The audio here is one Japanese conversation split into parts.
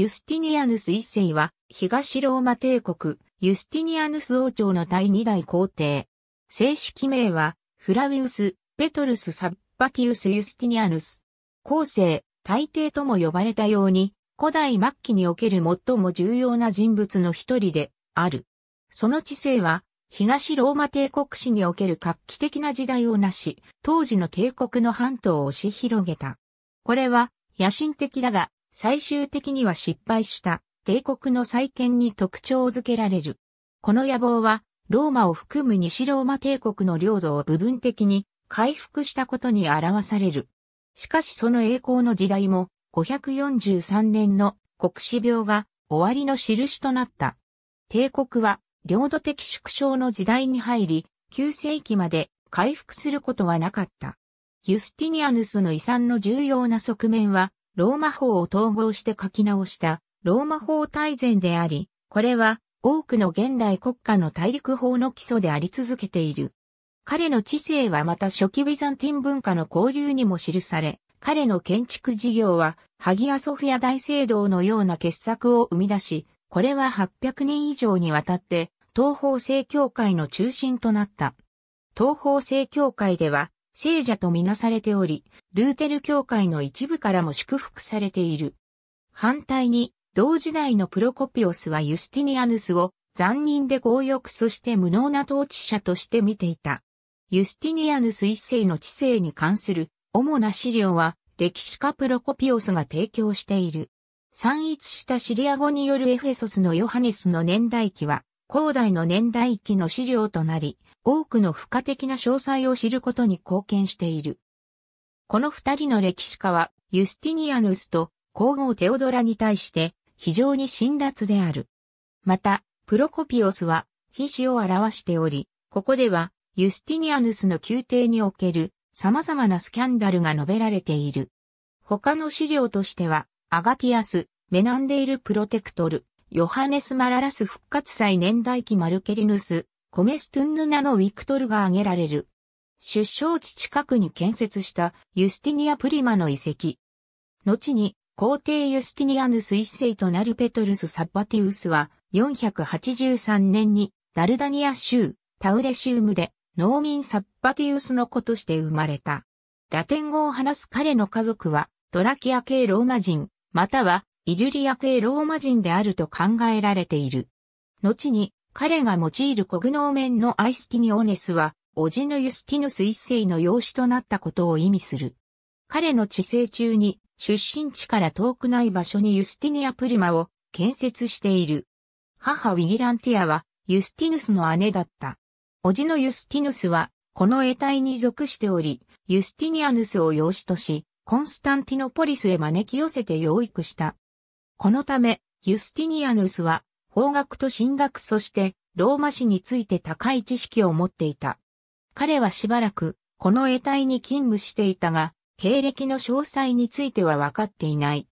ユスティニアヌス一世は、東ローマ帝国、ユスティニアヌス王朝の第二代皇帝。正式名は、フラウィウス、ペトルス・サッパキウス・ユスティニアヌス。後世、大帝とも呼ばれたように、古代末期における最も重要な人物の一人で、ある。その知性は、東ローマ帝国史における画期的な時代を成し、当時の帝国の半島を押し広げた。これは、野心的だが、最終的には失敗した帝国の再建に特徴づけられる。この野望は、ローマを含む西ローマ帝国の領土を部分的に回復したことに表される。しかしその栄光の時代も、543年の国史病が終わりの印となった。帝国は領土的縮小の時代に入り、9世紀まで回復することはなかった。ユスティニアヌスの遺産の重要な側面は、ローマ法を統合して書き直したローマ法大全であり、これは多くの現代国家の大陸法の基礎であり続けている。彼の知性はまた初期ビザンティン文化の交流にも記され、彼の建築事業は、ハギアソフィア大聖堂のような傑作を生み出し、これは800年以上にわたって、東方正教会の中心となった。東方正教会では、聖者とみなされており、ルーテル教会の一部からも祝福されている。反対に、同時代のプロコピオスはユスティニアヌスを残忍で強欲そして無能な統治者として見ていた。ユスティニアヌス一世の知性に関する主な資料は歴史家プロコピオスが提供している。散逸したシリア語によるエフェソスのヨハネスの年代記は、広大の年代記の資料となり、多くの付加的な詳細を知ることに貢献している。この二人の歴史家は、ユスティニアヌスと皇后テオドラに対して非常に辛辣である。また、プロコピオスは、非死を表しており、ここでは、ユスティニアヌスの宮廷における様々なスキャンダルが述べられている。他の資料としては、アガティアス、メナンデイル・プロテクトル、ヨハネス・マララス復活祭年代記マルケリヌス、コメストゥンヌナのウィクトルが挙げられる。出生地近くに建設したユスティニア・プリマの遺跡。後に皇帝ユスティニアヌス一世となるペトルス・サッバティウスは483年にダルダニア州タウレシウムで農民サッバティウスの子として生まれた。ラテン語を話す彼の家族はトラキア系ローマ人またはイリュリア系ローマ人であると考えられている。後に彼が用いるコグノーメンのアイスティニオネスは、オジのユスティヌス一世の養子となったことを意味する。彼の治世中に、出身地から遠くない場所にユスティニアプリマを建設している。母ウィギランティアは、ユスティヌスの姉だった。おじのユスティヌスは、この得体に属しており、ユスティニアヌスを養子とし、コンスタンティノポリスへ招き寄せて養育した。このため、ユスティニアヌスは、法学と神学そしてローマ史について高い知識を持っていた。彼はしばらくこの得体に勤務していたが、経歴の詳細については分かっていない。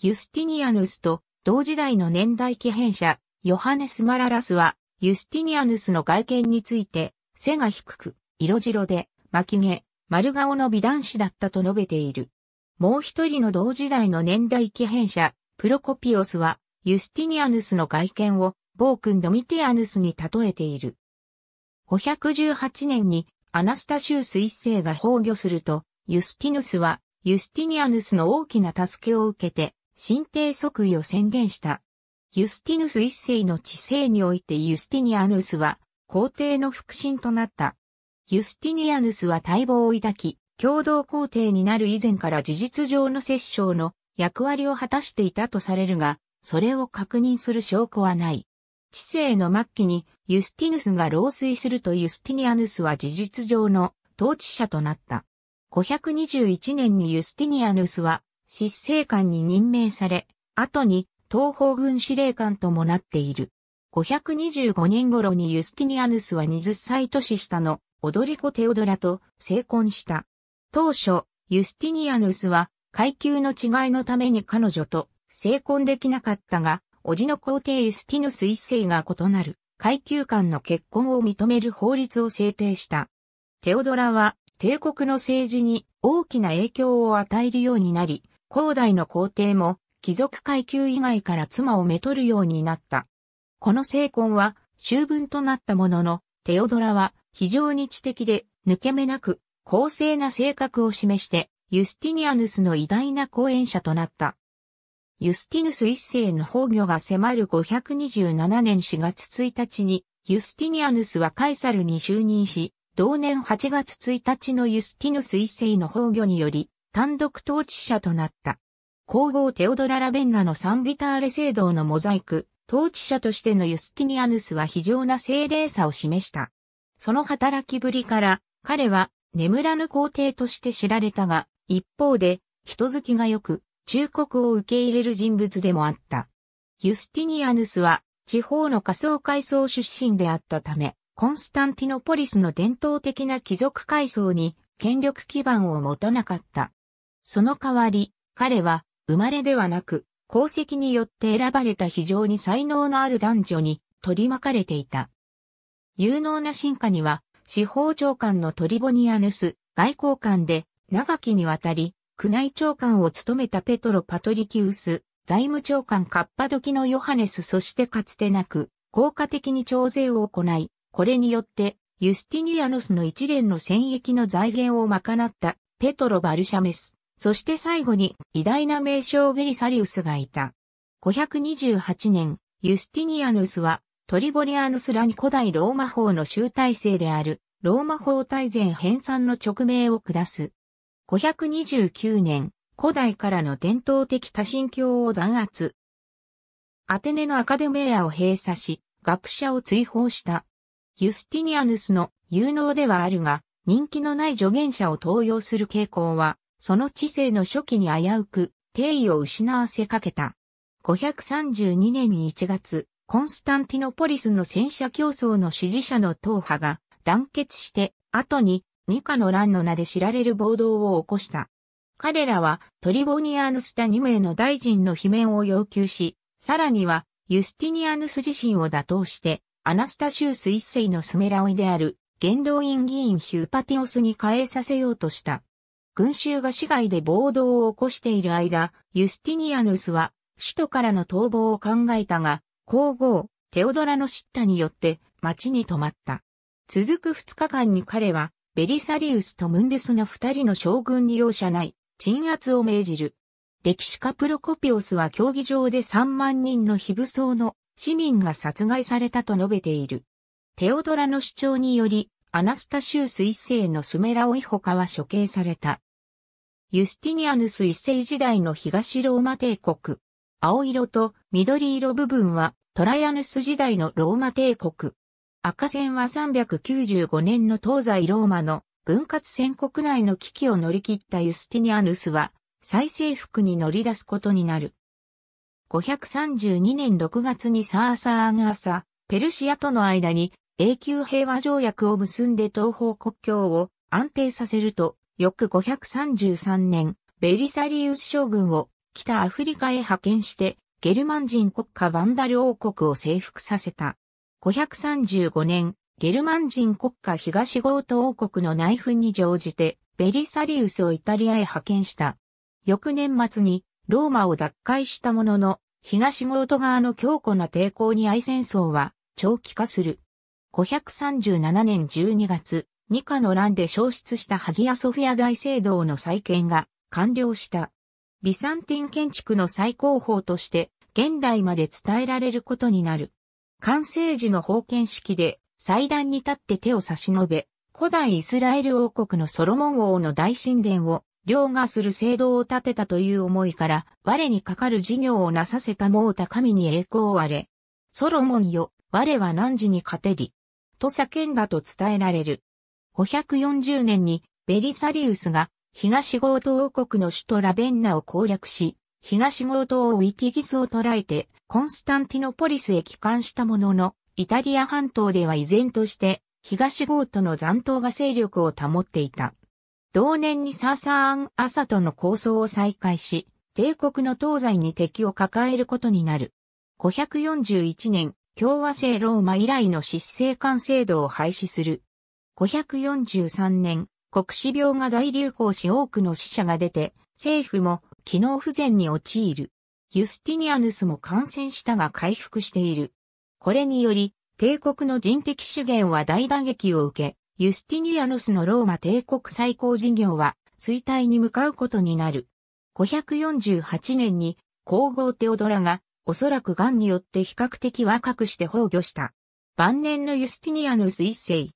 ユスティニアヌスと同時代の年代記編者、ヨハネス・マララスは、ユスティニアヌスの外見について、背が低く、色白で、巻き毛、丸顔の美男子だったと述べている。もう一人の同時代の年代記編者、プロコピオスは、ユスティニアヌスの外見を暴君ドミティアヌスに例えている。518年にアナスタシウス一世が崩御すると、ユスティヌスはユスティニアヌスの大きな助けを受けて、神帝即位を宣言した。ユスティヌス一世の治世においてユスティニアヌスは皇帝の腹心となった。ユスティニアヌスは待望を抱き、共同皇帝になる以前から事実上の摂政の役割を果たしていたとされるが、それを確認する証拠はない。知性の末期にユスティヌスが老衰するとユスティニアヌスは事実上の統治者となった。521年にユスティニアヌスは執政官に任命され、後に東方軍司令官ともなっている。525年頃にユスティニアヌスは20歳年下のオドリコ・テオドラと成婚した。当初、ユスティニアヌスは階級の違いのために彼女と成婚できなかったが、叔父の皇帝エスティヌス一世が異なる階級間の結婚を認める法律を制定した。テオドラは帝国の政治に大きな影響を与えるようになり、後代の皇帝も貴族階級以外から妻をめとるようになった。この成婚は終分となったものの、テオドラは非常に知的で抜け目なく公正な性格を示して、ユスティニアヌスの偉大な後援者となった。ユスティヌス一世の崩御が迫る527年4月1日に、ユスティニアヌスはカイサルに就任し、同年8月1日のユスティヌス一世の崩御により、単独統治者となった。皇后テオドラ・ラベンナのサンビターレ聖堂のモザイク、統治者としてのユスティニアヌスは非常な精霊さを示した。その働きぶりから、彼は眠らぬ皇帝として知られたが、一方で、人好きが良く、忠告を受け入れる人物でもあった。ユスティニアヌスは地方の仮想階層出身であったため、コンスタンティノポリスの伝統的な貴族階層に権力基盤を持たなかった。その代わり、彼は生まれではなく、功績によって選ばれた非常に才能のある男女に取り巻かれていた。有能な進化には、司法長官のトリボニアヌス、外交官で長きにわたり宮内長官を務めたペトロ・パトリキウス、財務長官カッパドキのヨハネスそしてかつてなく、効果的に徴税を行い、これによって、ユスティニアノスの一連の戦役の財源を賄ったペトロ・バルシャメス、そして最後に偉大な名称ベリサリウスがいた。528年、ユスティニアヌスはトリボリアヌスらに古代ローマ法の集大成であるローマ法大全編纂の勅命を下す。529年、古代からの伝統的多神教を弾圧。アテネのアカデメアを閉鎖し、学者を追放した。ユスティニアヌスの有能ではあるが、人気のない助言者を登用する傾向は、その知性の初期に危うく、定位を失わせかけた。532年に1月、コンスタンティノポリスの戦車競争の支持者の党派が団結して、後にニカの乱の名で知られる暴動を起こした。彼らはトリボニアヌスタ2名の大臣の罷免を要求し、さらにはユスティニアヌス自身を打倒して、アナスタシウス一世のスメラオイである、元老院議員ヒューパティオスに変えさせようとした。群衆が市街で暴動を起こしている間、ユスティニアヌスは首都からの逃亡を考えたが、皇后、テオドラの叱咤によって町に泊まった。続く2日間に彼はベリサリウスとムンデスの二人の将軍に容赦ない鎮圧を命じる。歴史家プロコピオスは競技場で3万人の非武装の市民が殺害されたと述べている。テオドラの主張により、アナスタシウス一世のスメラオイホカは処刑された。ユスティニアヌス一世時代の東ローマ帝国。青色と緑色部分はトライアヌス時代のローマ帝国。赤線は395年の東西ローマの分割戦国内の危機を乗り切ったユスティニアヌスは再征服に乗り出すことになる。532年6月にサーサーアンアサ、ペルシアとの間に永久平和条約を結んで東方国境を安定させると、翌533年、ベリサリウス将軍を北アフリカへ派遣して、ゲルマン人国家バンダル王国を征服させた。535年、ゲルマン人国家東ゴート王国の内紛に乗じて、ベリサリウスをイタリアへ派遣した。翌年末に、ローマを奪回したものの、東ゴート側の強固な抵抗に愛戦争は、長期化する。537年12月、二課の乱で消失したハギアソフィア大聖堂の再建が完了した。ビサンティン建築の最高峰として、現代まで伝えられることになる。完成時の封建式で祭壇に立って手を差し伸べ、古代イスラエル王国のソロモン王の大神殿を凌駕する聖堂を建てたという思いから、我にかかる事業をなさせたもうた神に栄光をあれ。ソロモンよ、我は何時に勝てり。と叫んだと伝えられる。540年にベリサリウスが東ゴート王国の首都ラベンナを攻略し、東ゴ島をウィティギスを捉えて、コンスタンティノポリスへ帰還したものの、イタリア半島では依然として、東ゴーの残党が勢力を保っていた。同年にサーサーン・アサとの構想を再開し、帝国の東西に敵を抱えることになる。541年、共和制ローマ以来の失政官制度を廃止する。543年、国死病が大流行し多くの死者が出て、政府も機能不全に陥る。ユスティニアヌスも感染したが回復している。これにより、帝国の人的資源は大打撃を受け、ユスティニアヌスのローマ帝国最高事業は衰退に向かうことになる。548年に皇后テオドラがおそらく癌によって比較的若くして崩御した。晩年のユスティニアヌス一世。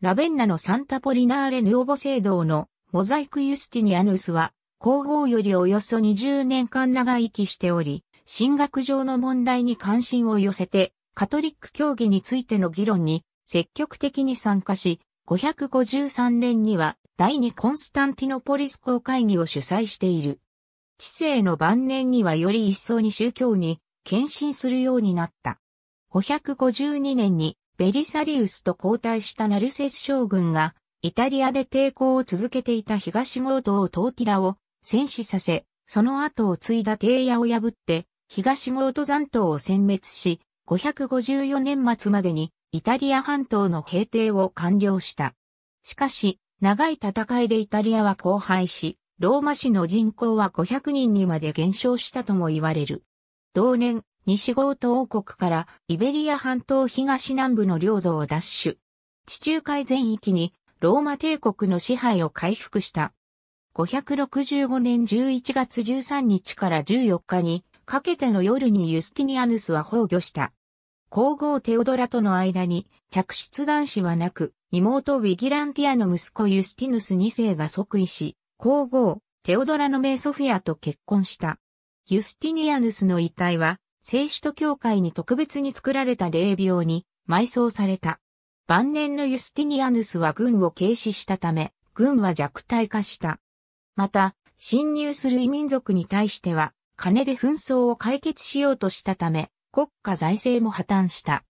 ラベンナのサンタポリナーレ・ヌオボ聖堂のモザイク・ユスティニアヌスは皇后よりおよそ20年間長生きしており、進学上の問題に関心を寄せて、カトリック教義についての議論に積極的に参加し、553年には第二コンスタンティノポリス公会議を主催している。知性の晩年にはより一層に宗教に献身するようになった。552年にベリサリウスと交代したナルセス将軍がイタリアで抵抗を続けていた東ゴードをトーティラを戦死させ、その後を継いだ帝野を破って、東ゴート残党を殲滅し、554年末までにイタリア半島の平定を完了した。しかし、長い戦いでイタリアは荒廃し、ローマ市の人口は500人にまで減少したとも言われる。同年、西ゴート王国からイベリア半島東南部の領土を奪取。地中海全域にローマ帝国の支配を回復した。565年11月13日から14日にかけての夜にユスティニアヌスは崩御した。皇后テオドラとの間に着出男子はなく、妹ウィギランティアの息子ユスティヌス2世が即位し、皇后テオドラの名ソフィアと結婚した。ユスティニアヌスの遺体は、聖使徒教会に特別に作られた霊廟に埋葬された。晩年のユスティニアヌスは軍を軽視したため、軍は弱体化した。また、侵入する異民族に対しては、金で紛争を解決しようとしたため、国家財政も破綻した。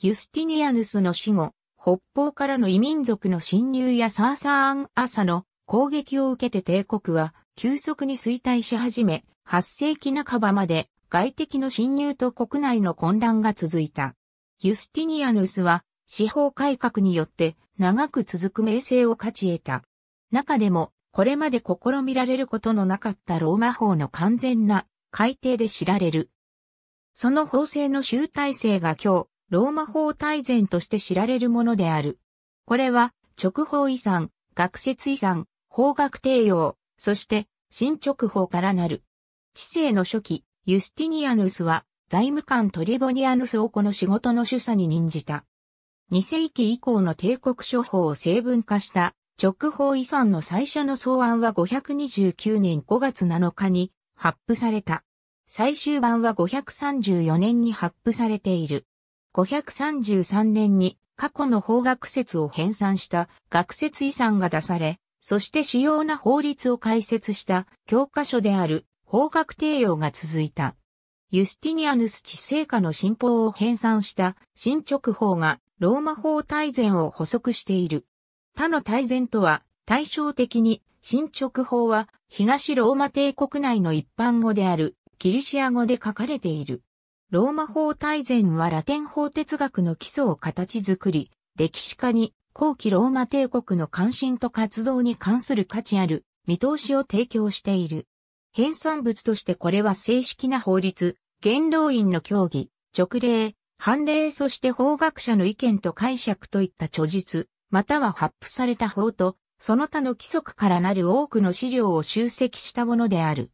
ユスティニアヌスの死後、北方からの異民族の侵入やサーサーアン・アサの攻撃を受けて帝国は急速に衰退し始め、8世紀半ばまで外敵の侵入と国内の混乱が続いた。ユスティニアヌスは司法改革によって長く続く名声を勝ち得た。中でもこれまで試みられることのなかったローマ法の完全な改定で知られる。その法制の集大成が今日、ローマ法大全として知られるものである。これは、直法遺産、学説遺産、法学定用、そして、新直法からなる。知性の初期、ユスティニアヌスは、財務官トリボニアヌスをこの仕事の主査に任じた。2世紀以降の帝国諸法を成文化した直方遺産の最初の草案は529年5月7日に発布された。最終版は534年に発布されている。533年に過去の法学説を編纂した学説遺産が出され、そして主要な法律を解説した教科書である法学帝要が続いた。ユスティニアヌス治世下の新法を編纂した新直法がローマ法大全を補足している。他の大前とは対照的に進捗法は東ローマ帝国内の一般語であるギリシア語で書かれている。ローマ法大全はラテン法哲学の基礎を形作り、歴史家に後期ローマ帝国の関心と活動に関する価値ある見通しを提供している。編纂物としてこれは正式な法律、元老院の協議、直令、判例そして法学者の意見と解釈といった著述、または発布された法と、その他の規則からなる多くの資料を集積したものである。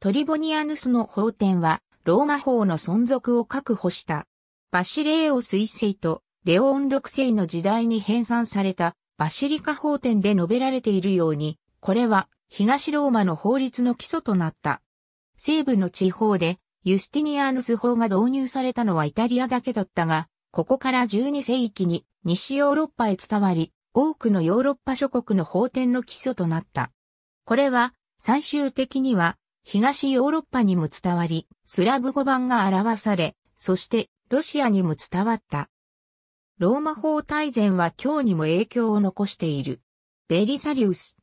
トリボニアヌスの法典は、ローマ法の存続を確保した。バシレーオ彗星とレオン六世の時代に編纂されたバシリカ法典で述べられているように、これは東ローマの法律の基礎となった。西部の地方でユスティニアヌス法が導入されたのはイタリアだけだったが、ここから12世紀に西ヨーロッパへ伝わり、多くのヨーロッパ諸国の法典の基礎となった。これは、最終的には、東ヨーロッパにも伝わり、スラブ語版が表され、そしてロシアにも伝わった。ローマ法大全は今日にも影響を残している。ベリサリウス。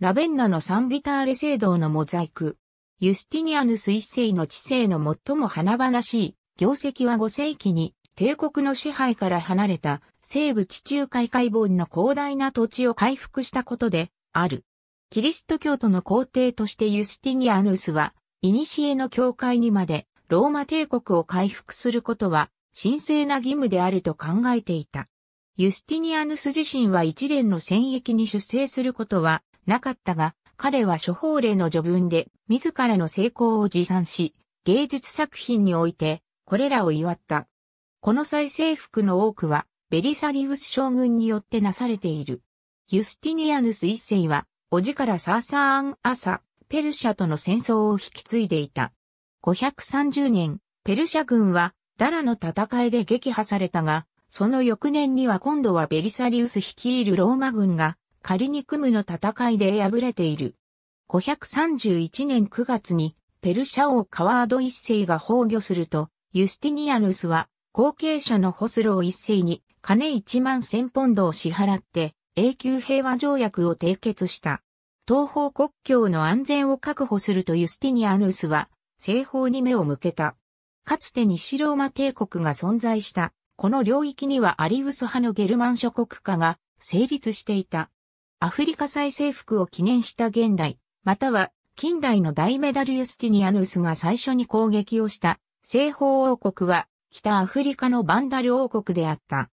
ラベンナのサンビターレ聖堂のモザイク。ユスティニアヌス一世の知性の最も華々しい業績は5世紀に帝国の支配から離れた西部地中海海盆の広大な土地を回復したことである。キリスト教徒の皇帝としてユスティニアヌスは、古の教会にまでローマ帝国を回復することは神聖な義務であると考えていた。ユスティニアヌス自身は一連の戦役に出征することはなかったが、彼は諸法令の序文で自らの成功を持参し、芸術作品においてこれらを祝った。この再征服の多くは、ベリサリウス将軍によってなされている。ユスティニアヌス一世は、おじからサーサーン・アサ、ペルシャとの戦争を引き継いでいた。530年、ペルシャ軍は、ダラの戦いで撃破されたが、その翌年には今度はベリサリウス率いるローマ軍が、仮にクムの戦いで敗れている。531年9月に、ペルシャ王カワード一世が崩御すると、ユスティニアヌスは後継者のホスロー一世に金1万千ポンドを支払って永久平和条約を締結した。東方国境の安全を確保するとユスティニアヌスは西方に目を向けた。かつて西ローマ帝国が存在した、この領域にはアリウス派のゲルマン諸国家が成立していた。アフリカ再征服を記念した現代、または近代の大メダルユスティニアヌスが最初に攻撃をした西方王国は北アフリカのバンダル王国であった。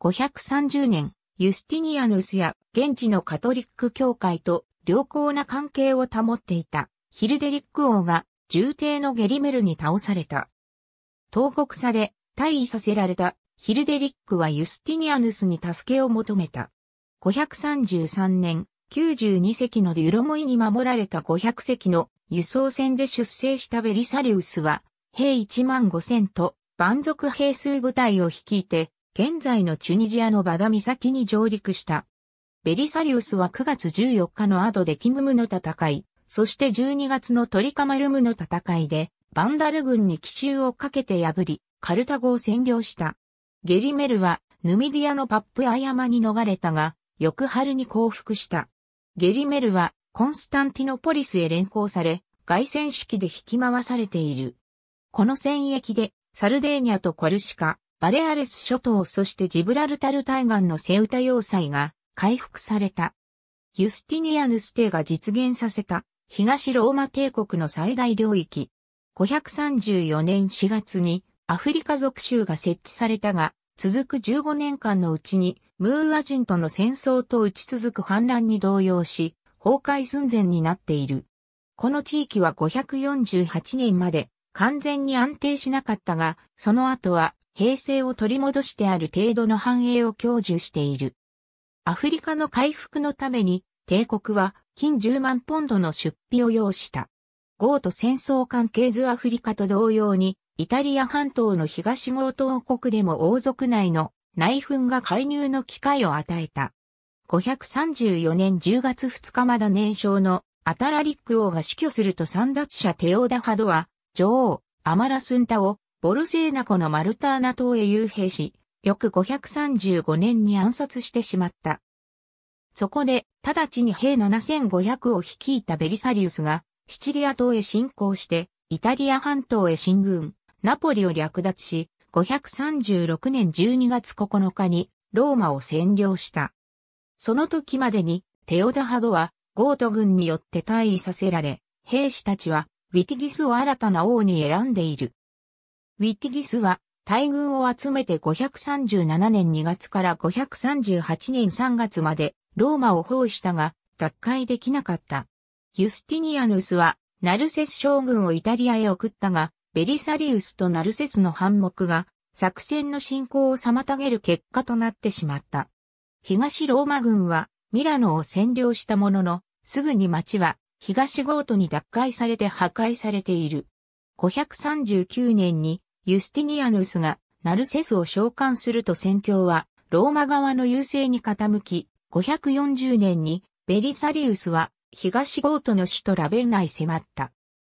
530年、ユスティニアヌスや現地のカトリック教会と良好な関係を保っていたヒルデリック王が重帝のゲリメルに倒された。投獄され、退位させられたヒルデリックはユスティニアヌスに助けを求めた。533年、92隻のデュロモイに守られた500隻の輸送船で出征したベリサリウスは、兵1万5000と蛮族兵数部隊を率いて、現在のチュニジアのバダ岬に上陸した。ベリサリウスは9月14日のアドデキムムの戦い、そして12月のトリカマルムの戦いで、バンダル軍に奇襲をかけて破り、カルタゴを占領した。ゲリメルは、ヌミディアのパップアマに逃れたが、翌春に降伏した。ゲリメルは、コンスタンティノポリスへ連行され、外戦式で引き回されている。この戦役で、サルデーニャとコルシカ、バレアレス諸島そしてジブラルタル対岸のセウタ要塞が回復された。ユスティニアヌス帝が実現させた東ローマ帝国の最大領域。534年4月にアフリカ属州が設置されたが、続く15年間のうちにムーア人との戦争と打ち続く反乱に動揺し、崩壊寸前になっている。この地域は548年まで完全に安定しなかったが、その後は平成を取り戻してある程度の繁栄を享受している。アフリカの回復のために、帝国は金10万ポンドの出費を要した。ゴート戦争関係図アフリカと同様に、イタリア半島の東ゴート王国でも王族内の内紛が介入の機会を与えた。534年10月2日まだ年少のアタラリック王が死去すると三奪者テオダハドは女王、アマラスンタを、ボルセーナ湖のマルターナ島へ遊兵し、翌535年に暗殺してしまった。そこで、直ちに兵7500を率いたベリサリウスが、シチリア島へ侵攻して、イタリア半島へ進軍、ナポリを略奪し、536年12月9日にローマを占領した。その時までにテオダハドはゴート軍によって退位させられ、兵士たちはウィティギスを新たな王に選んでいる。ウィティギスは大軍を集めて537年2月から538年3月までローマを包囲したが脱会できなかった。ユスティニアヌスはナルセス将軍をイタリアへ送ったがベリサリウスとナルセスの反目が作戦の進行を妨げる結果となってしまった。東ローマ軍はミラノを占領したもののすぐに町は東ゴートに奪回されて破壊されている。539年にユスティニアヌスがナルセスを召喚すると戦況はローマ側の優勢に傾き、540年にベリサリウスは東ゴートの首都ラベンナへ迫った。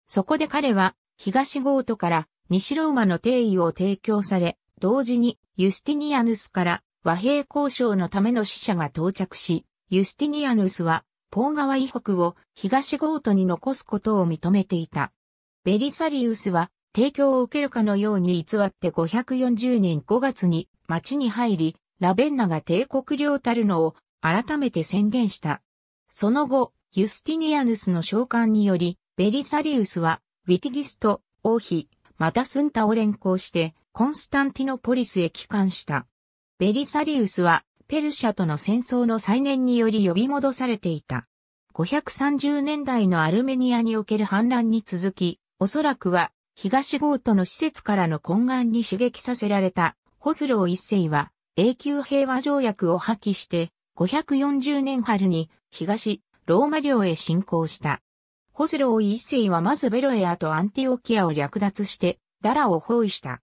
そこで彼は東ゴートから西ローマの定位を提供され、同時にユスティニアヌスから和平交渉のための使者が到着し、ユスティニアヌスはポー川以北を東ゴートに残すことを認めていた。ベリサリウスは提供を受けるかのように偽って540年5月に町に入り、ラベンナが帝国領たるのを改めて宣言した。その後、ユスティニアヌスの召喚により、ベリサリウスは、ウィティギスト、王妃、またスンタを連行して、コンスタンティノポリスへ帰還した。ベリサリウスは、ペルシャとの戦争の再燃により呼び戻されていた。530年代のアルメニアにおける反乱に続き、おそらくは東ゴートの施設からの懇願に刺激させられたホスロー一世は永久平和条約を破棄して540年春に東ローマ領へ侵攻した。ホスロー一世はまずベロエアとアンティオキアを略奪してダラを包囲した。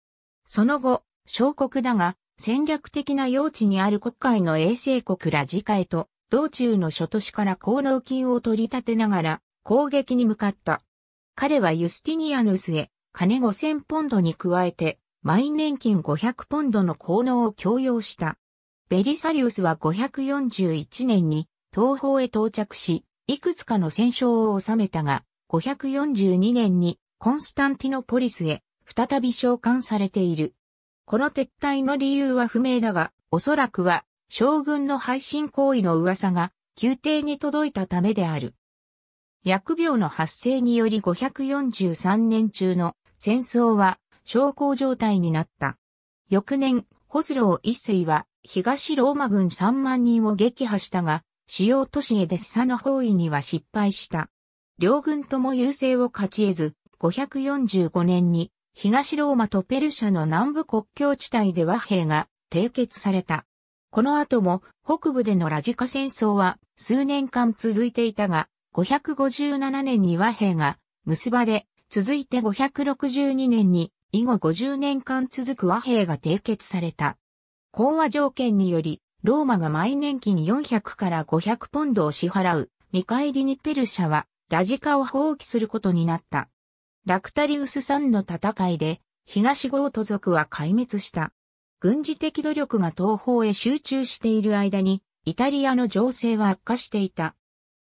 その後、小国だが戦略的な用地にある国会の衛生国ら次回と、道中の諸都市から功能金を取り立てながら、攻撃に向かった。彼はユスティニアヌスへ、金5000ポンドに加えて、毎年金500ポンドの効能を強要した。ベリサリウスは541年に東方へ到着し、いくつかの戦勝を収めたが、542年にコンスタンティノポリスへ再び召喚されている。この撤退の理由は不明だが、おそらくは、将軍の背信行為の噂が、宮廷に届いたためである。薬病の発生により543年中の戦争は小康状態になった。翌年、ホスロー一世は東ローマ軍3万人を撃破したが、主要都市エデッサの包囲には失敗した。両軍とも優勢を勝ち得ず、545年に東ローマとペルシャの南部国境地帯で和平が締結された。この後も北部でのラジカ戦争は数年間続いていたが、557年に和平が結ばれ、続いて562年に以後50年間続く和平が締結された。講和条件により、ローマが毎年期に400から500ポンドを支払う見返りにペルシャはラジカを放棄することになった。ラクタリウス山の戦いで、東ゴート族は壊滅した。軍事的努力が東方へ集中している間に、イタリアの情勢は悪化していた。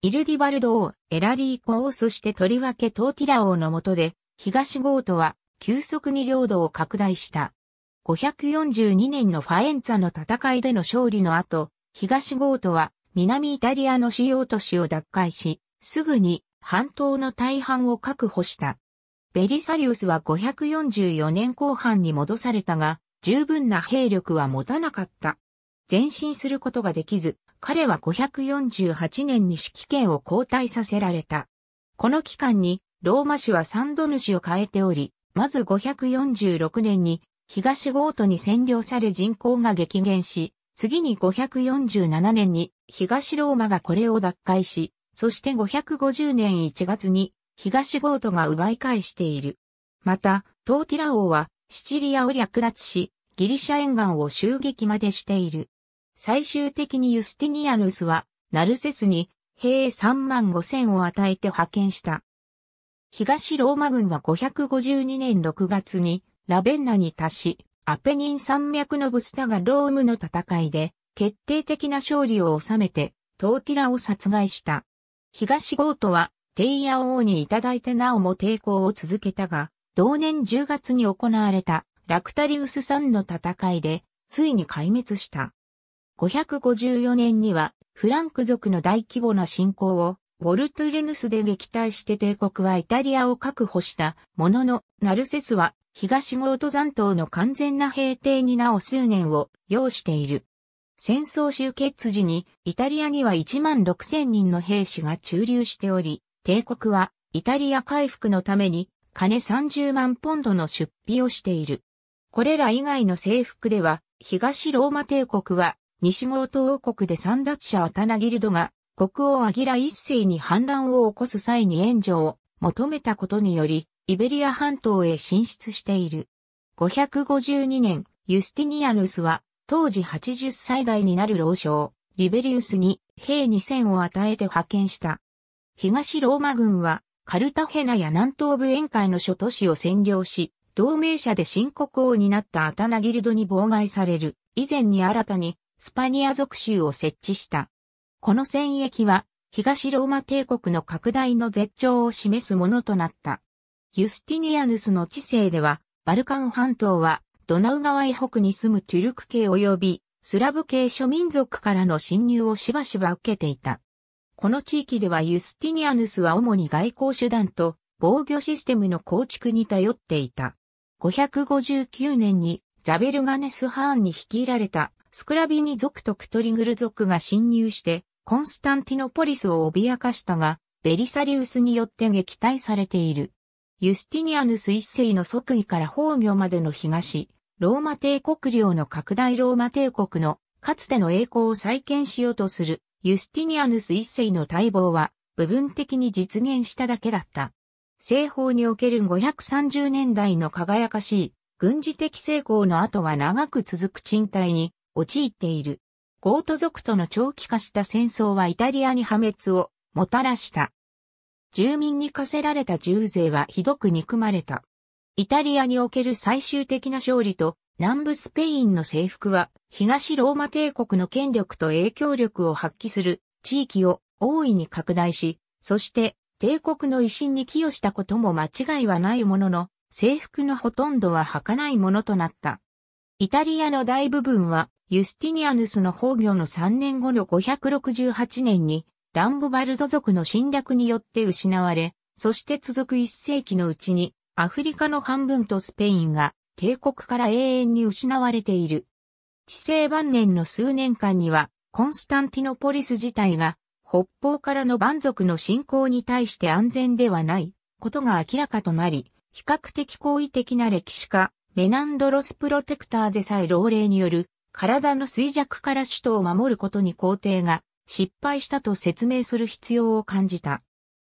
イルディバルド王、エラリーコ王そしてとりわけトーティラ王の下で、東ゴートは急速に領土を拡大した。542年のファエンツァの戦いでの勝利の後、東ゴートは南イタリアの主要都市を奪回し、すぐに半島の大半を確保した。ベリサリウスは544年後半に戻されたが、十分な兵力は持たなかった。前進することができず、彼は548年に指揮権を交代させられた。この期間に、ローマ市は三度主を変えており、まず546年に東ゴートに占領され人口が激減し、次に547年に東ローマがこれを奪回し、そして550年1月に東ゴートが奪い返している。また、トーティラ王はシチリアを略奪し、ギリシャ沿岸を襲撃までしている。最終的にユスティニアヌスは、ナルセスに兵3万5千を与えて派遣した。東ローマ軍は552年6月にラベンナに達し、アペニン山脈のブスタがロームの戦いで決定的な勝利を収めてトーティラを殺害した。東ゴートはイヤ王にいただいてなおも抵抗を続けたが、同年10月に行われたラクタリウスんの戦いで、ついに壊滅した。554年には、フランク族の大規模な侵攻を、ウォルトゥルヌスで撃退して帝国はイタリアを確保したものの、ナルセスは東ゴート残の完全な平定になお数年を要している。戦争終結時にイタリアには1万6000人の兵士が駐留しており、帝国はイタリア回復のために金30万ポンドの出費をしている。これら以外の征服では、東ローマ帝国は西豪東王国で三奪者アタナギルドが国王アギラ一世に反乱を起こす際に援助を求めたことにより、イベリア半島へ進出している。552年、ユスティニアヌスは当時80歳代になる老将、リベリウスに兵2000を与えて派遣した。東ローマ軍はカルタヘナや南東部沿海の諸都市を占領し、同盟者で新国王になったアタナギルドに妨害される、以前に新たにスパニア属州を設置した。この戦役は、東ローマ帝国の拡大の絶頂を示すものとなった。ユスティニアヌスの治世では、バルカン半島は、ドナウ川以北に住むトゥルク系及び、スラブ系諸民族からの侵入をしばしば受けていた。この地域ではユスティニアヌスは主に外交手段と防御システムの構築に頼っていた。559年にザベルガネス・ハーンに率いられたスクラビニ族とクトリグル族が侵入してコンスタンティノポリスを脅かしたが、ベリサリウスによって撃退されている。ユスティニアヌス一世の即位から崩御までの東、ローマ帝国領の拡大ローマ帝国のかつての栄光を再建しようとするユスティニアヌス一世の待望は部分的に実現しただけだった。西方における530年代の輝かしい軍事的成功の後は長く続く賃貸に陥っている。ゴート族との長期化した戦争はイタリアに破滅をもたらした。住民に課せられた重税はひどく憎まれた。イタリアにおける最終的な勝利と南部スペインの征服は、東ローマ帝国の権力と影響力を発揮する地域を大いに拡大し、そして帝国の威信に寄与したことも間違いはないものの、征服のほとんどは儚いものとなった。イタリアの大部分は、ユスティニアヌスの崩御の3年後の568年に、ランボバルド族の侵略によって失われ、そして続く1世紀のうちに、アフリカの半分とスペインが帝国から永遠に失われている。治世晩年の数年間には、コンスタンティノポリス自体が、北方からの蛮族の侵攻に対して安全ではないことが明らかとなり、比較的好意的な歴史家、メナンドロスプロテクターでさえ老齢による体の衰弱から首都を守ることに皇帝が失敗したと説明する必要を感じた。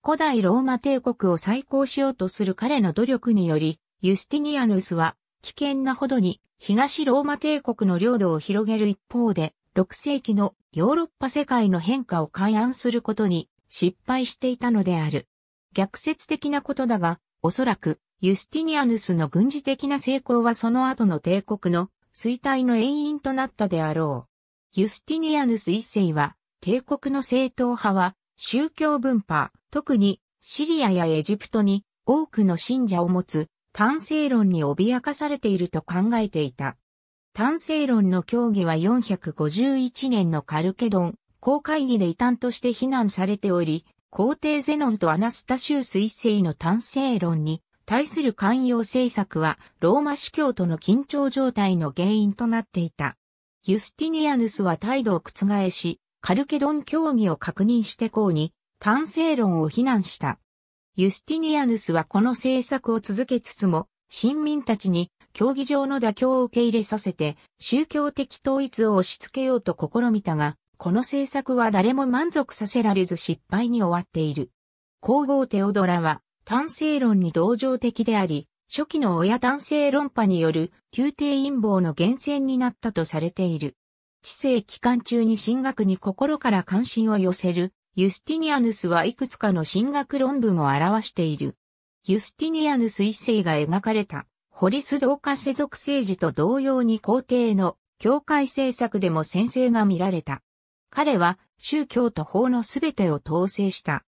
古代ローマ帝国を再興しようとする彼の努力により、ユスティニアヌスは危険なほどに東ローマ帝国の領土を広げる一方で、6世紀のヨーロッパ世界の変化を開案することに失敗していたのである。逆説的なことだが、おそらくユスティニアヌスの軍事的な成功はその後の帝国の衰退の遠因となったであろう。ユスティニアヌス一世は、帝国の正統派は宗教分派、特にシリアやエジプトに多くの信者を持つ単性論に脅かされていると考えていた。単性論の協議は451年のカルケドン、公会議で異端として非難されており、皇帝ゼノンとアナスタシウス一世の単性論に対する寛容政策はローマ司教との緊張状態の原因となっていた。ユスティニアヌスは態度を覆し、カルケドン協議を確認してこうに、単性論を非難した。ユスティニアヌスはこの政策を続けつつも、市民たちに競技場の妥協を受け入れさせて、宗教的統一を押し付けようと試みたが、この政策は誰も満足させられず失敗に終わっている。皇后テオドラは、単性論に同情的であり、初期の親男性論破による宮廷陰謀の源泉になったとされている。知性期間中に神学に心から関心を寄せるユスティニアヌスはいくつかの神学論文を表している。ユスティニアヌス一世が描かれた、ホリス・ドーカ世俗政治と同様に皇帝の教会政策でも先生が見られた。彼は宗教と法のすべてを統制した。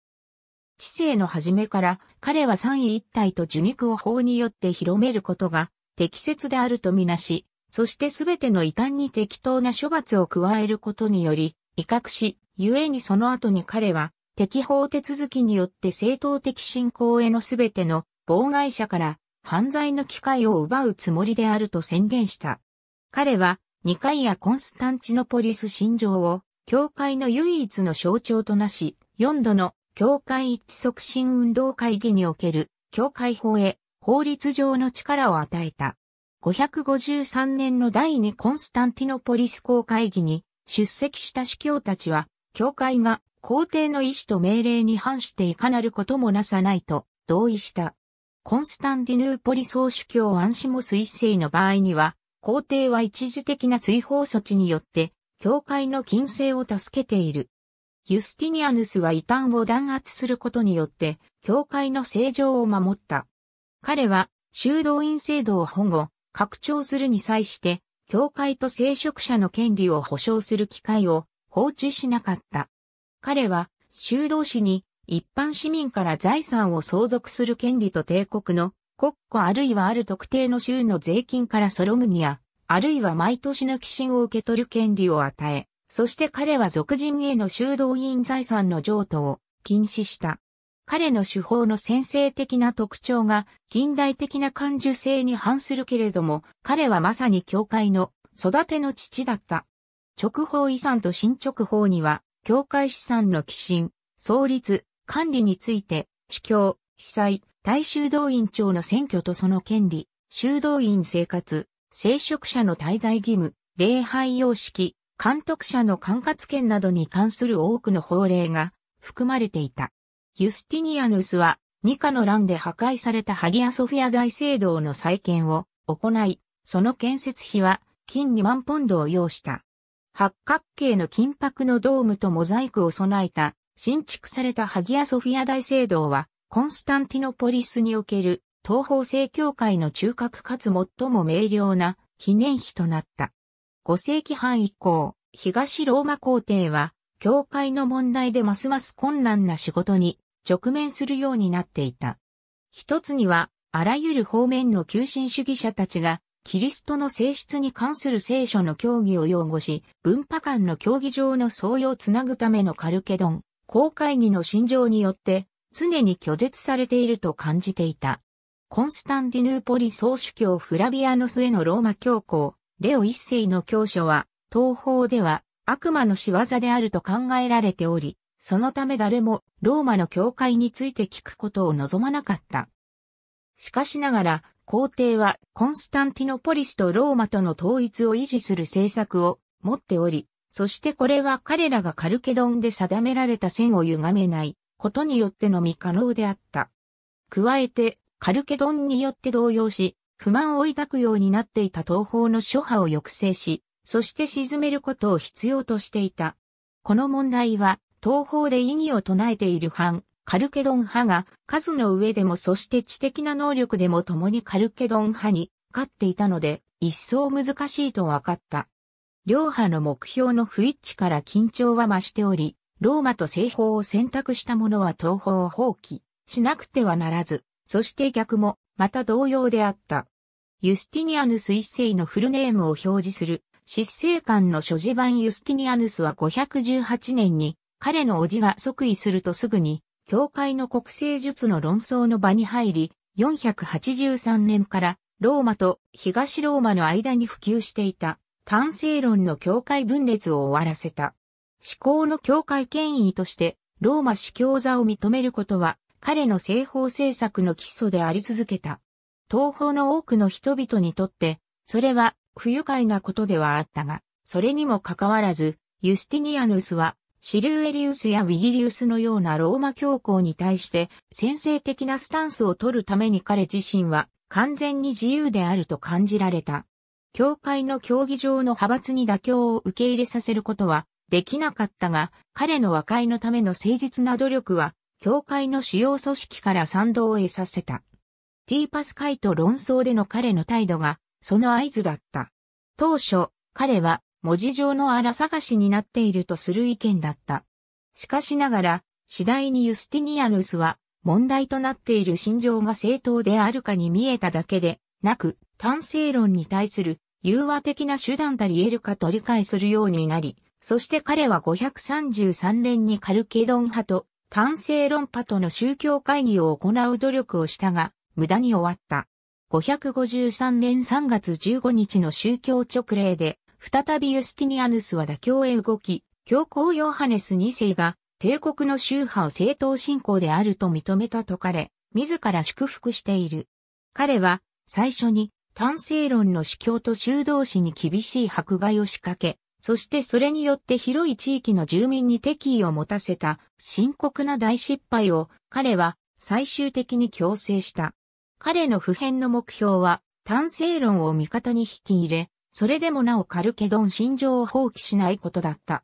知性の初めから彼は三位一体と受肉を法によって広めることが適切であるとみなし、そしてすべての異端に適当な処罰を加えることにより、威嚇し、故にその後に彼は、適法手続きによって正当的信仰へのすべての妨害者から犯罪の機会を奪うつもりであると宣言した。彼は、ニカイア・コンスタンチノポリス信条を、教会の唯一の象徴となし、4度の教会一致促進運動会議における教会法へ法律上の力を与えた。553年の第2コンスタンティノポリス公会議に出席した司教たちは教会が皇帝の意志と命令に反していかなることもなさないと同意した。コンスタンディヌーポリ総主教アンシモス一世の場合には、皇帝は一時的な追放措置によって、教会の禁制を助けている。ユスティニアヌスは異端を弾圧することによって、教会の正常を守った。彼は、修道院制度を保護、拡張するに際して、教会と聖職者の権利を保障する機会を放置しなかった。彼は修道士に一般市民から財産を相続する権利と帝国の国庫あるいはある特定の州の税金からソロムニア、あるいは毎年の寄進を受け取る権利を与え、そして彼は俗人への修道院財産の譲渡を禁止した。彼の手法の先制的な特徴が近代的な感受性に反するけれども、彼はまさに教会の育ての父だった。直方遺産と新直報には、教会資産の寄進、創立、管理について、主教、被災、大修道院長の選挙とその権利、修道院生活、聖職者の滞在義務、礼拝様式、監督者の管轄権などに関する多くの法令が含まれていた。ユスティニアヌスは、ニカの乱で破壊されたハギアソフィア大聖堂の再建を行い、その建設費は金2万ポンドを要した。八角形の金箔のドームとモザイクを備えた、新築されたハギアソフィア大聖堂は、コンスタンティノポリスにおける東方正教会の中核かつ最も明瞭な記念碑となった。5世紀半以降、東ローマ皇帝は、教会の問題でますます困難な仕事に直面するようになっていた。一つには、あらゆる方面の求心主義者たちがキリストの性質に関する聖書の教義を擁護し、文化間の教義上の相違をつなぐためのカルケドン、公会議の心情によって、常に拒絶されていると感じていた。コンスタンディヌーポリ総主教フラビアノスへのローマ教皇、レオ一世の教書は、東方では悪魔の仕業であると考えられており、そのため誰もローマの教会について聞くことを望まなかった。しかしながら、皇帝はコンスタンティノポリスとローマとの統一を維持する政策を持っており、そしてこれは彼らがカルケドンで定められた線を歪めないことによってのみ可能であった。加えて、カルケドンによって動揺し、不満を抱くようになっていた東方の諸派を抑制し、そして沈めることを必要としていた。この問題は、東方で異議を唱えている反カルケドン派が数の上でもそして知的な能力でも共にカルケドン派に勝っていたので一層難しいと分かった。両派の目標の不一致から緊張は増しており、ローマと西方を選択した者は東方を放棄しなくてはならず、そして逆もまた同様であった。ユスティニアヌス一世のフルネームを表示する執政官の所持版ユスティニアヌスは518年に彼の叔父が即位するとすぐに教会の国政術の論争の場に入り、483年からローマと東ローマの間に普及していた、単性論の教会分裂を終わらせた。思考の教会権威として、ローマ司教座を認めることは、彼の西方政策の基礎であり続けた。東方の多くの人々にとって、それは不愉快なことではあったが、それにもかかわらず、ユスティニアヌスはシルエリウスやウィギリウスのようなローマ教皇に対して先制的なスタンスを取るために彼自身は完全に自由であると感じられた。教会の競技場の派閥に妥協を受け入れさせることはできなかったが、彼の和解のための誠実な努力は、教会の主要組織から賛同を得させた。ティーパス会と論争での彼の態度が、その合図だった。当初、彼は文字上の荒探しになっているとする意見だった。しかしながら、次第にユスティニアヌスは、問題となっている心情が正当であるかに見えただけで、なく、単性論に対する融和的な手段たり得るかと理解するようになり、そして彼は533年にカルケドン派と単性論派との宗教会議を行う努力をしたが、無駄に終わった。553年3月15日の宗教勅令で、再びユスティニアヌスは妥協へ動き、教皇ヨハネス2世が帝国の宗派を正当信仰であると認めたと彼、自ら祝福している。彼は最初に単政論の司教と修道士に厳しい迫害を仕掛け、そしてそれによって広い地域の住民に敵意を持たせた深刻な大失敗を彼は最終的に強制した。彼の普遍の目標は単政論を味方に引き入れ、それでもなおカルケドン心情を放棄しないことだった。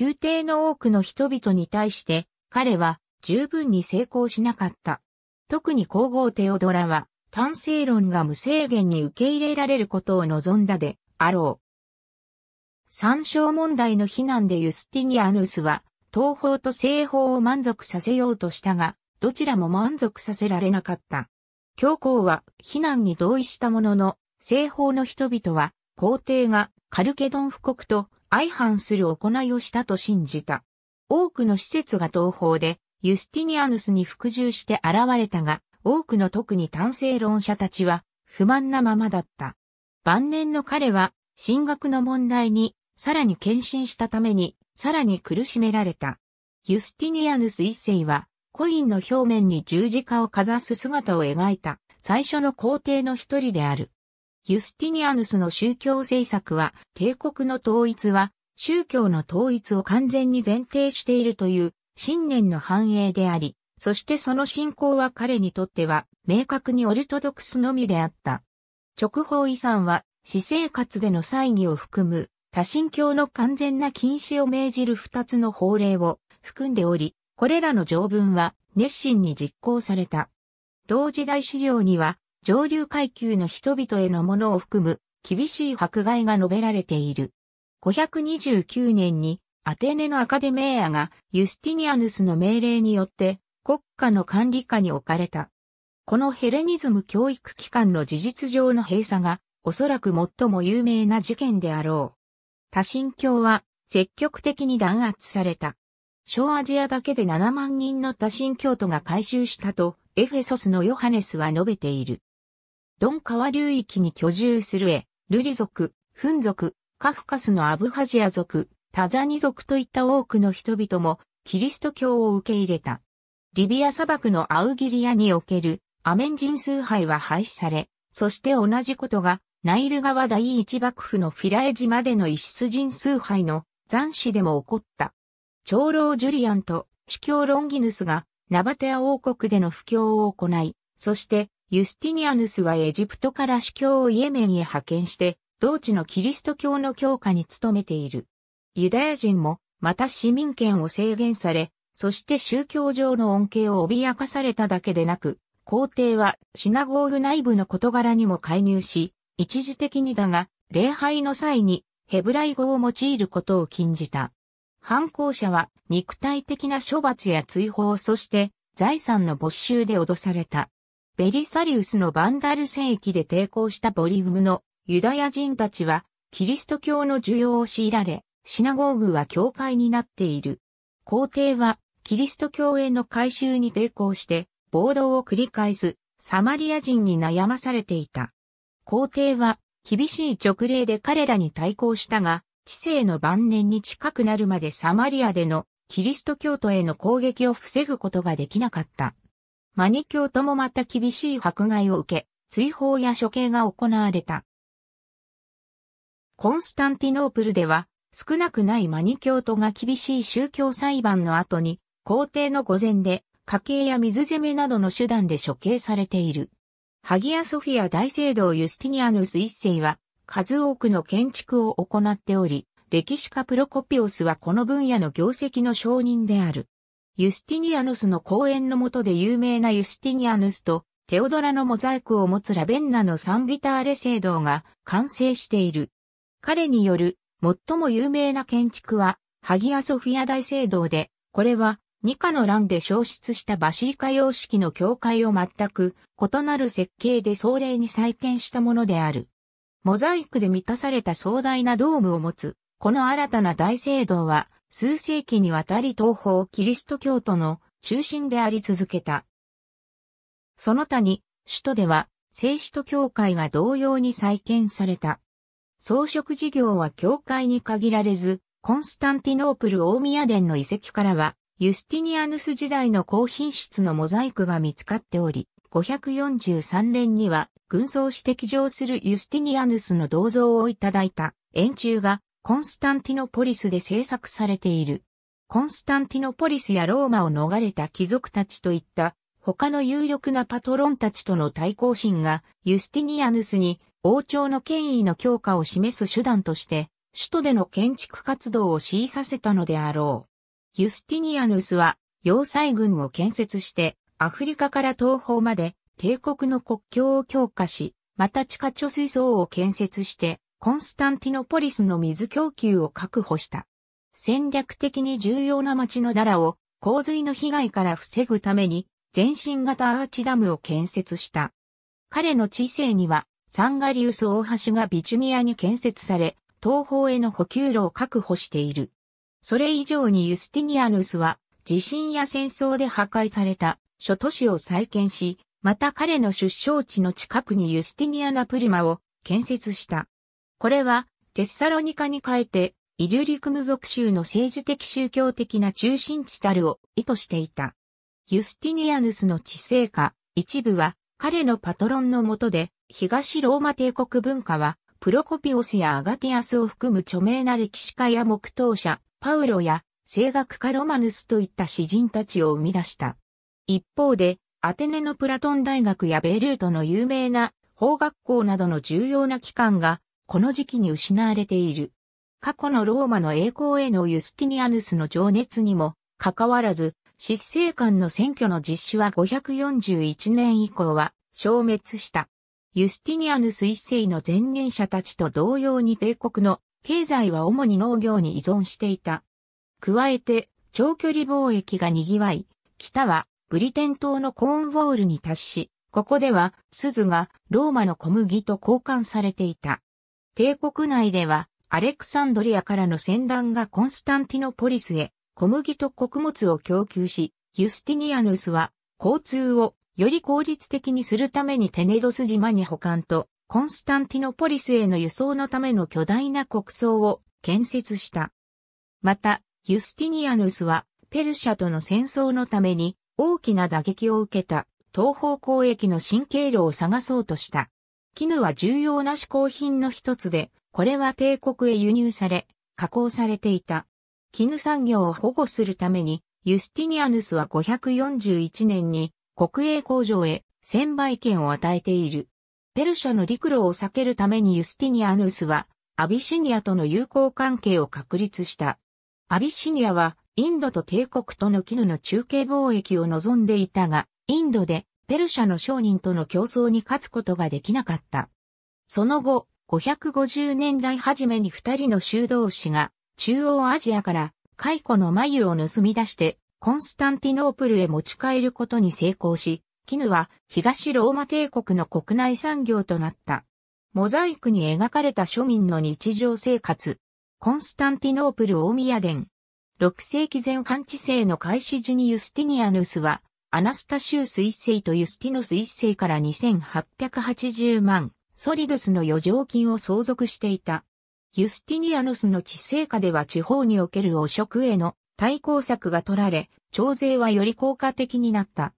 宮廷の多くの人々に対して彼は十分に成功しなかった。特に皇后テオドラは、単性論が無制限に受け入れられることを望んだであろう。参照問題の非難でユスティニアヌスは、東方と西方を満足させようとしたが、どちらも満足させられなかった。教皇は非難に同意したものの、西方の人々は、皇帝がカルケドン布告と相反する行いをしたと信じた。多くの施設が東方で、ユスティニアヌスに服従して現れたが、多くの特に単性論者たちは、不満なままだった。晩年の彼は、進学の問題に、さらに献身したために、さらに苦しめられた。ユスティニアヌス一世は、コインの表面に十字架をかざす姿を描いた、最初の皇帝の一人である。ユスティニアヌスの宗教政策は、帝国の統一は、宗教の統一を完全に前提しているという、信念の反映であり、そしてその信仰は彼にとっては、明確にオルトドクスのみであった。直方遺産は、私生活での祭儀を含む、多神教の完全な禁止を命じる二つの法令を含んでおり、これらの条文は熱心に実行された。同時代資料には上流階級の人々へのものを含む厳しい迫害が述べられている。529年にアテネのアカデメーアがユスティニアヌスの命令によって国家の管理下に置かれた。このヘレニズム教育機関の事実上の閉鎖がおそらく最も有名な事件であろう。多神教は積極的に弾圧された。小アジアだけで7万人の多神教徒が回収したとエフェソスのヨハネスは述べている。ドン川流域に居住するエ、ルリ族、フン族、カフカスのアブハジア族、タザニ族といった多くの人々もキリスト教を受け入れた。リビア砂漠のアウギリアにおけるアメン人崇拝は廃止され、そして同じことがナイル川第一幕府のフィラエまでのイシス人崇拝の残死でも起こった。長老ジュリアンと司教ロンギヌスがナバテア王国での布教を行い、そしてユスティニアヌスはエジプトから主教をイエメンへ派遣して、同地のキリスト教の教科に努めている。ユダヤ人も、また市民権を制限され、そして宗教上の恩恵を脅かされただけでなく、皇帝はシナゴーグ内部の事柄にも介入し、一時的にだが、礼拝の際にヘブライ語を用いることを禁じた。反抗者は肉体的な処罰や追放そして財産の没収で脅された。ベリサリウスのバンダル戦域で抵抗したボリウムのユダヤ人たちは、キリスト教の需要を強いられ、シナゴーグは教会になっている。皇帝は、キリスト教への改修に抵抗して、暴動を繰り返す、サマリア人に悩まされていた。皇帝は、厳しい直令で彼らに対抗したが、知性の晩年に近くなるまでサマリアでのキリスト教徒への攻撃を防ぐことができなかった。マニ教ともまた厳しい迫害を受け、追放や処刑が行われた。コンスタンティノープルでは、少なくないマニ教徒が厳しい宗教裁判の後に、皇帝の御前で、家計や水攻めなどの手段で処刑されている。ハギア・ソフィア大聖堂ユスティニアヌス一世は、数多くの建築を行っており、歴史家プロコピオスはこの分野の業績の承認である。ユスティニアヌスの公演のもとで有名なユスティニアヌスとテオドラのモザイクを持つラベンナのサンビターレ聖堂が完成している。彼による最も有名な建築はハギアソフィア大聖堂で、これはニカの乱で消失したバシリカ様式の教会を全く異なる設計で壮麗に再建したものである。モザイクで満たされた壮大なドームを持つ、この新たな大聖堂は、数世紀にわたり東方キリスト教徒の中心であり続けた。その他に、首都では、聖使徒教会が同様に再建された。装飾事業は教会に限られず、コンスタンティノープル大宮殿の遺跡からは、ユスティニアヌス時代の高品質のモザイクが見つかっており、543年には、軍装指摘上するユスティニアヌスの銅像をいただいた円柱がコンスタンティノポリスで制作されている。コンスタンティノポリスやローマを逃れた貴族たちといった他の有力なパトロンたちとの対抗心がユスティニアヌスに王朝の権威の強化を示す手段として首都での建築活動を強いさせたのであろう。ユスティニアヌスは要塞軍を建設してアフリカから東方まで帝国の国境を強化し、また地下貯水槽を建設してコンスタンティノポリスの水供給を確保した。戦略的に重要な町のダラを洪水の被害から防ぐために全身型アーチダムを建設した。彼の知性にはサンガリウス大橋がビチュニアに建設され、東方への補給路を確保している。それ以上にユスティニアヌスは地震や戦争で破壊された諸都市を再建し、また彼の出生地の近くにユスティニアナプリマを建設した。これは、テッサロニカに変えて、イリュリクム族州の政治的宗教的な中心地たるを意図していた。ユスティニアヌスの治世下、一部は彼のパトロンの下で、東ローマ帝国文化は、プロコピオスやアガティアスを含む著名な歴史家や黙祷者、パウロや声楽家ロマヌスといった詩人たちを生み出した。一方で、アテネのプラトン大学やベイルートの有名な法学校などの重要な機関がこの時期に失われている。過去のローマの栄光へのユスティニアヌスの情熱にも、かかわらず、執政官の選挙の実施は541年以降は消滅した。ユスティニアヌス一世の前任者たちと同様に帝国の経済は主に農業に依存していた。加えて、長距離貿易が賑わい、北はブリテン島のコーンウォールに達し、ここでは、鈴がローマの小麦と交換されていた。帝国内では、アレクサンドリアからの船団がコンスタンティノポリスへ小麦と穀物を供給し、ユスティニアヌスは交通をより効率的にするためにテネドス島に保管とコンスタンティノポリスへの輸送のための巨大な国葬を建設した。また、ユスティニアヌスはペルシャとの戦争のために大きな打撃を受けた東方交易の新経路を探そうとした。絹は重要な嗜好品の一つで、これは帝国へ輸入され、加工されていた。絹産業を保護するために、ユスティニアヌスは541年に国営工場へ専売権を与えている。ペルシャの陸路を避けるためにユスティニアヌスはアビシニアとの友好関係を確立した。アビシニアはインドと帝国との絹の中継貿易を望んでいたが、インドでペルシャの商人との競争に勝つことができなかった。その後、550年代初めに二人の修道士が中央アジアからコの眉を盗み出してコンスタンティノープルへ持ち帰ることに成功し、絹は東ローマ帝国の国内産業となった。モザイクに描かれた庶民の日常生活。コンスタンティノープル大宮殿。6世紀前半治世の開始時にユスティニアヌスはアナスタシウス一世とユスティノス一世から2880万ソリドスの余剰金を相続していた。ユスティニアノスの治世下では地方における汚職への対抗策が取られ、徴税はより効果的になった。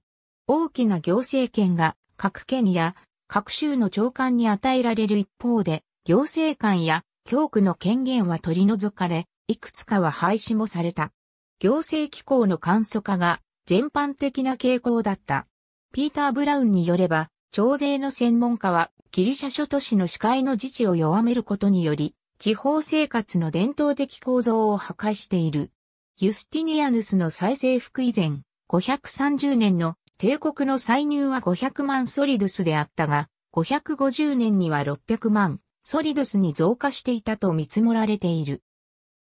大きな行政権が各県や各州の長官に与えられる一方で、行政官や教区の権限は取り除かれ、いくつかは廃止もされた。行政機構の簡素化が全般的な傾向だった。ピーター・ブラウンによれば、徴税の専門家は、ギリシャ諸都市の視界の自治を弱めることにより、地方生活の伝統的構造を破壊している。ユスティニアヌスの再征服以前、530年の帝国の歳入は500万ソリドスであったが、550年には600万ソリドスに増加していたと見積もられている。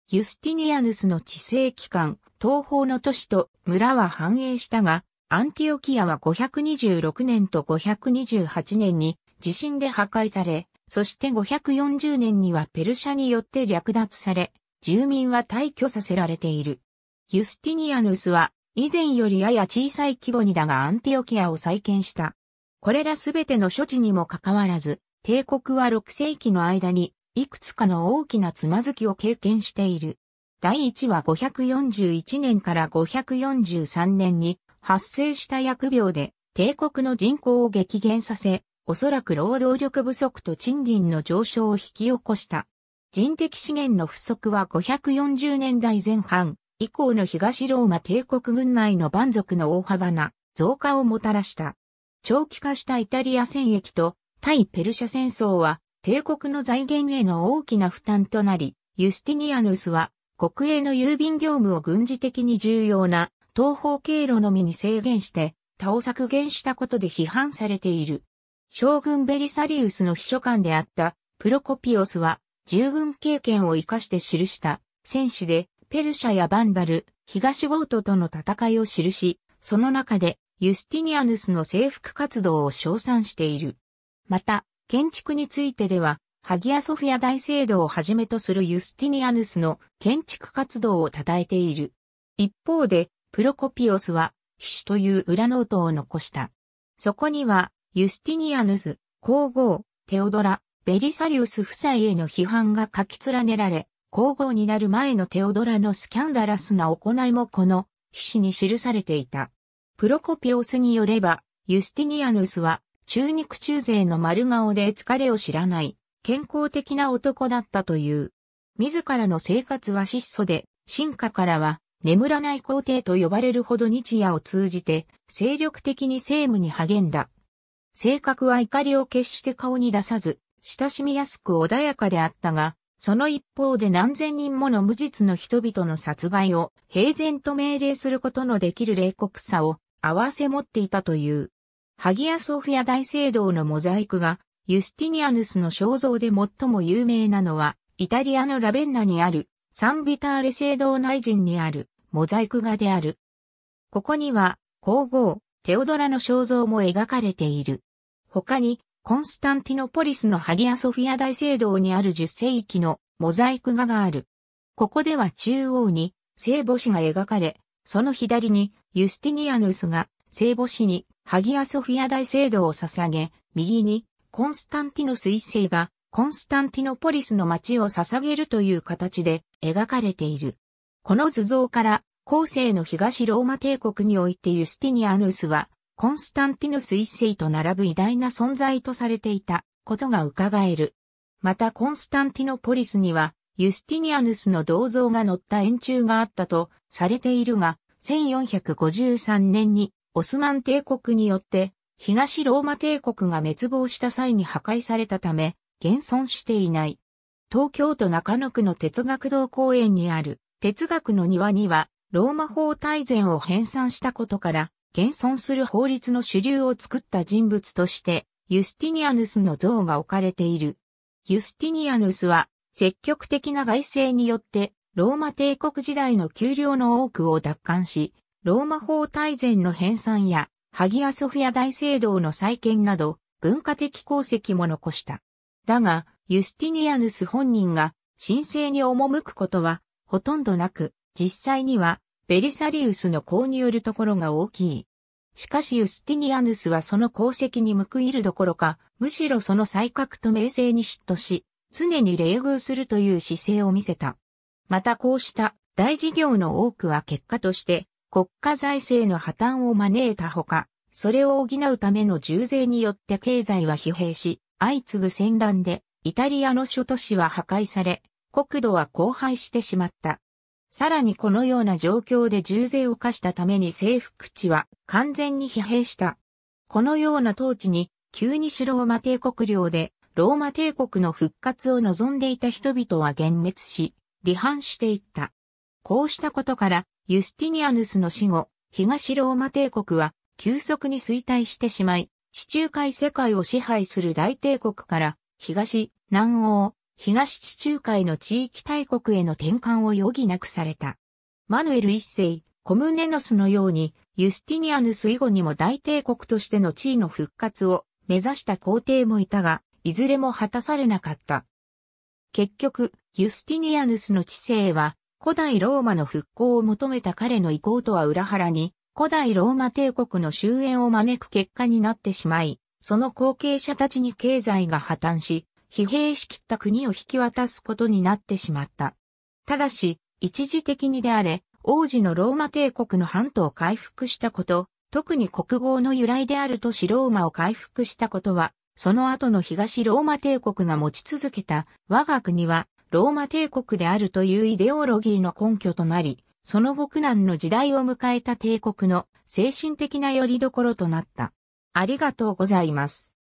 ユスティニアヌスの治世期間、東方の都市と村は繁栄したが、アンティオキアは526年と528年に地震で破壊され、そして540年にはペルシャによって略奪され、住民は退去させられている。ユスティニアヌスは以前よりやや小さい規模にだがアンティオキアを再建した。これらすべての処置にもかかわらず、帝国は6世紀の間にいくつかの大きなつまずきを経験している。第1は541年から543年に発生した疫病で帝国の人口を激減させ、おそらく労働力不足と賃金の上昇を引き起こした。人的資源の不足は540年代前半以降の東ローマ帝国軍内の蛮族の大幅な増加をもたらした。長期化したイタリア戦役と対ペルシャ戦争は帝国の財源への大きな負担となり、ユスティニアヌスは国営の郵便業務を軍事的に重要な東方経路のみに制限して他を削減したことで批判されている。将軍ベリサリウスの秘書官であったプロコピオスは従軍経験を活かして記した戦士でペルシャやバンダル、東ゴートとの戦いを記し、その中でユスティニアヌスの征服活動を称賛している。また、建築についてでは、ハギアソフィア大聖堂をはじめとするユスティニアヌスの建築活動を称えている。一方で、プロコピオスは、死という裏ノートを残した。そこには、ユスティニアヌス、皇后、テオドラ、ベリサリウス夫妻への批判が書き連ねられ、皇后になる前のテオドラのスキャンダラスな行いもこの、死に記されていた。プロコピオスによれば、ユスティニアヌスは、中肉中背の丸顔で疲れを知らない。健康的な男だったという。自らの生活は質素で、進化からは眠らない皇帝と呼ばれるほど日夜を通じて精力的に政務に励んだ。性格は怒りを決して顔に出さず、親しみやすく穏やかであったが、その一方で何千人もの無実の人々の殺害を平然と命令することのできる冷酷さを合わせ持っていたという。ハギア・ソフィア大聖堂のモザイクがユスティニアヌスの肖像で最も有名なのは、イタリアのラベンナにある、サンビターレ聖堂内陣にある、モザイク画である。ここには、皇后、テオドラの肖像も描かれている。他に、コンスタンティノポリスのハギアソフィア大聖堂にある10世紀のモザイク画がある。ここでは中央に聖母子が描かれ、その左にユスティニアヌスが聖母子にハギアソフィア大聖堂を捧げ、右にコンスタンティノス一世がコンスタンティノポリスの街を捧げるという形で描かれている。この図像から後世の東ローマ帝国においてユスティニアヌスはコンスタンティノス一世と並ぶ偉大な存在とされていたことが伺える。またコンスタンティノポリスにはユスティニアヌスの銅像が乗った円柱があったとされているが、1453年にオスマン帝国によって東ローマ帝国が滅亡した際に破壊されたため、現存していない。東京都中野区の哲学堂公園にある哲学の庭には、ローマ法大全を編纂したことから、現存する法律の主流を作った人物として、ユスティニアヌスの像が置かれている。ユスティニアヌスは、積極的な外政によって、ローマ帝国時代の給料の多くを奪還し、ローマ法大全の編纂やハギアソフィア大聖堂の再建など、文化的功績も残した。だが、ユスティニアヌス本人が神聖に赴くことはほとんどなく、実際にはベリサリウスの購によるところが大きい。しかしユスティニアヌスはその功績に報いるどころか、むしろその才覚と名声に嫉妬し、常に冷遇するという姿勢を見せた。またこうした大事業の多くは結果として、国家財政の破綻を招いたほか、それを補うための重税によって経済は疲弊し、相次ぐ戦乱で、イタリアの諸都市は破壊され、国土は荒廃してしまった。さらにこのような状況で重税を課したために征服地は完全に疲弊した。このような統治に、急に主ローマ帝国領で、ローマ帝国の復活を望んでいた人々は幻滅し、離反していった。こうしたことから、ユスティニアヌスの死後、東ローマ帝国は急速に衰退してしまい、地中海世界を支配する大帝国から東、南欧、東地中海の地域大国への転換を余儀なくされた。マヌエル一世、コムネノスのように、ユスティニアヌス以後にも大帝国としての地位の復活を目指した皇帝もいたが、いずれも果たされなかった。結局、ユスティニアヌスの治世は古代ローマの復興を求めた彼の意向とは裏腹に、古代ローマ帝国の終焉を招く結果になってしまい、その後継者たちに経済が破綻し、疲弊しきった国を引き渡すことになってしまった。ただし、一時的にであれ、王子のローマ帝国の半島を回復したこと、特に国号の由来である都市ローマを回復したことは、その後の東ローマ帝国が持ち続けた我が国はローマ帝国であるというイデオロギーの根拠となり、その後苦難の時代を迎えた帝国の精神的な拠り所となった。ありがとうございます。